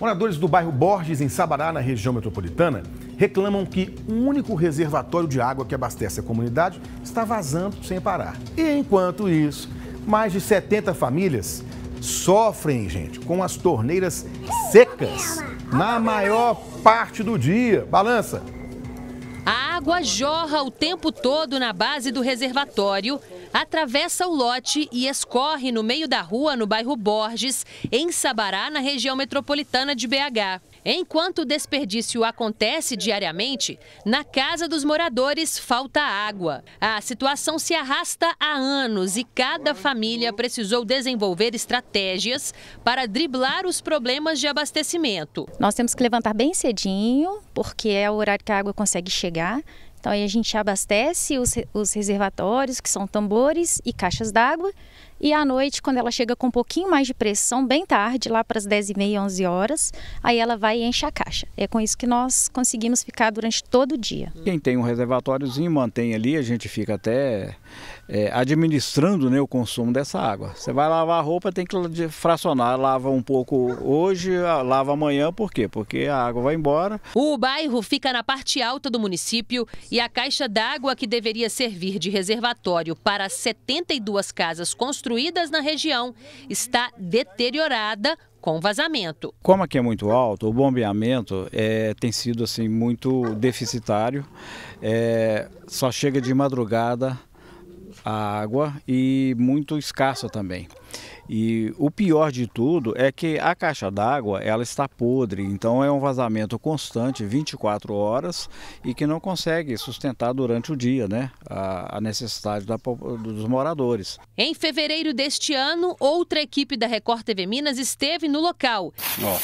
Moradores do bairro Borges, em Sabará, na região metropolitana, reclamam que o único reservatório de água que abastece a comunidade está vazando sem parar. E enquanto isso, mais de 70 famílias sofrem, gente, com as torneiras secas na maior parte do dia. Balança! A água jorra o tempo todo na base do reservatório atravessa o lote e escorre no meio da rua no bairro Borges, em Sabará, na região metropolitana de BH. Enquanto o desperdício acontece diariamente, na casa dos moradores falta água. A situação se arrasta há anos e cada família precisou desenvolver estratégias para driblar os problemas de abastecimento. Nós temos que levantar bem cedinho, porque é o horário que a água consegue chegar. Então aí a gente abastece os, os reservatórios, que são tambores e caixas d'água, e à noite, quando ela chega com um pouquinho mais de pressão, bem tarde, lá para as 10h30, 11 horas, aí ela vai e enche a caixa. É com isso que nós conseguimos ficar durante todo o dia. Hum. Quem tem um reservatóriozinho mantém ali, a gente fica até é, administrando né, o consumo dessa água. Você vai lavar a roupa, tem que fracionar, lava um pouco hoje, lava amanhã, por quê? Porque a água vai embora. O bairro fica na parte alta do município e a caixa d'água que deveria servir de reservatório para 72 casas construídas construídas na região está deteriorada com vazamento. Como aqui é muito alto, o bombeamento é, tem sido assim muito deficitário. É, só chega de madrugada a água e muito escassa também. E o pior de tudo é que a caixa d'água ela está podre, então é um vazamento constante, 24 horas, e que não consegue sustentar durante o dia né, a, necessidade da, dos moradores. Em fevereiro deste ano, outra equipe da Record TV Minas esteve no local. Ó,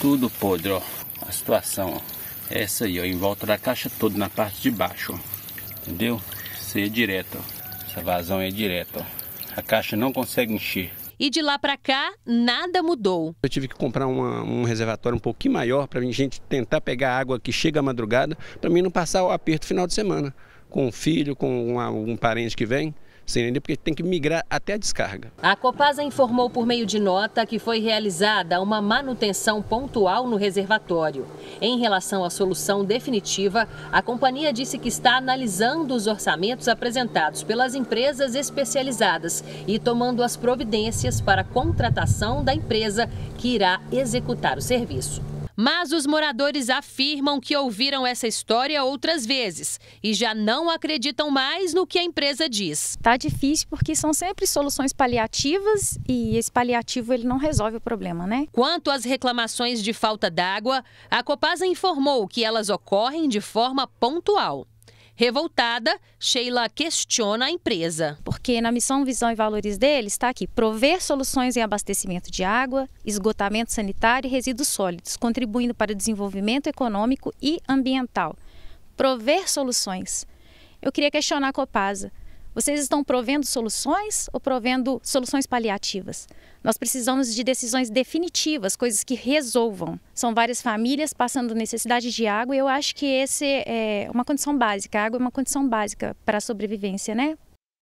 tudo podre, ó. A situação, ó. Essa aí, ó, em volta da caixa toda, na parte de baixo, ó. Entendeu? Isso aí é direto, ó. Essa vazão é direta, ó. A caixa não consegue encher. E de lá para cá, nada mudou. Eu tive que comprar uma, um reservatório um pouquinho maior para a gente tentar pegar água que chega à madrugada, para mim não passar o aperto final de semana. Com um filho, com algum um parente que vem. Você entendeu? Porque tem que migrar até a descarga. A Copasa informou por meio de nota que foi realizada uma manutenção pontual no reservatório. Em relação à solução definitiva, a companhia disse que está analisando os orçamentos apresentados pelas empresas especializadas e tomando as providências para a contratação da empresa que irá executar o serviço. Mas os moradores afirmam que ouviram essa história outras vezes e já não acreditam mais no que a empresa diz. Tá difícil porque são sempre soluções paliativas e esse paliativo ele não resolve o problema, né? Quanto às reclamações de falta d'água, a Copasa informou que elas ocorrem de forma pontual. Revoltada, Sheila questiona a empresa. Porque na missão, visão e valores dele está aqui prover soluções em abastecimento de água, esgotamento sanitário e resíduos sólidos, contribuindo para o desenvolvimento econômico e ambiental. Prover soluções. Eu queria questionar a Copasa. Vocês estão provendo soluções ou provendo soluções paliativas? Nós precisamos de decisões definitivas, coisas que resolvam. São várias famílias passando necessidade de água e eu acho que essa é uma condição básica. A água é uma condição básica para a sobrevivência, né?